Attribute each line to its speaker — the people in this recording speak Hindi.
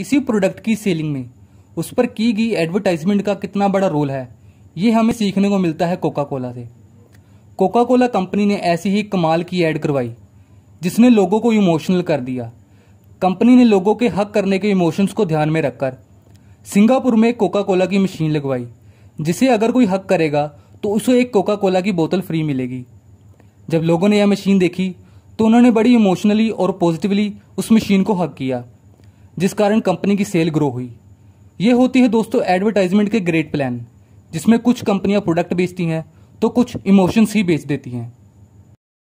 Speaker 1: किसी प्रोडक्ट की सेलिंग में उस पर की गई एडवर्टाइजमेंट का कितना बड़ा रोल है ये हमें सीखने को मिलता है कोका कोला से कोका कोला कंपनी ने ऐसी ही कमाल की ऐड करवाई जिसने लोगों को इमोशनल कर दिया कंपनी ने लोगों के हक करने के इमोशंस को ध्यान में रखकर सिंगापुर में कोका कोला की मशीन लगवाई जिसे अगर कोई हक करेगा तो उसे एक कोका कोला की बोतल फ्री मिलेगी जब लोगों ने यह मशीन देखी तो उन्होंने बड़ी इमोशनली और पॉजिटिवली उस मशीन को हक किया जिस कारण कंपनी की सेल ग्रो हुई ये होती है दोस्तों एडवर्टाइजमेंट के ग्रेट प्लान जिसमें कुछ कंपनियां प्रोडक्ट बेचती हैं तो कुछ इमोशंस ही बेच देती हैं